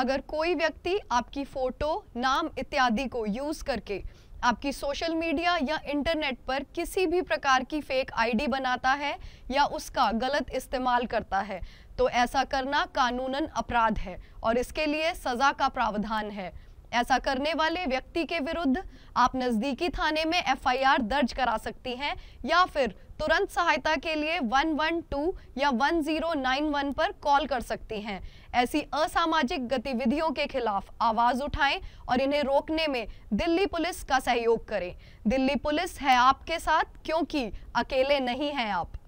अगर कोई व्यक्ति आपकी फोटो नाम इत्यादि को यूज करके आपकी सोशल मीडिया या इंटरनेट पर किसी भी प्रकार की फेक आईडी बनाता है या उसका गलत इस्तेमाल करता है तो ऐसा करना कानूनन अपराध है और इसके लिए सजा का प्रावधान है ऐसा करने वाले व्यक्ति के विरुद्ध आप नजदीकी थाने में एफआईआर दर्ज करा सकती हैं या फिर तुरंत सहायता के लिए 112 या 1091 पर कॉल कर सकती हैं ऐसी असामाजिक गतिविधियों के खिलाफ आवाज उठाएं और इन्हें रोकने में दिल्ली पुलिस का सहयोग करें दिल्ली पुलिस है आपके साथ क्योंकि अकेले नहीं हैं आप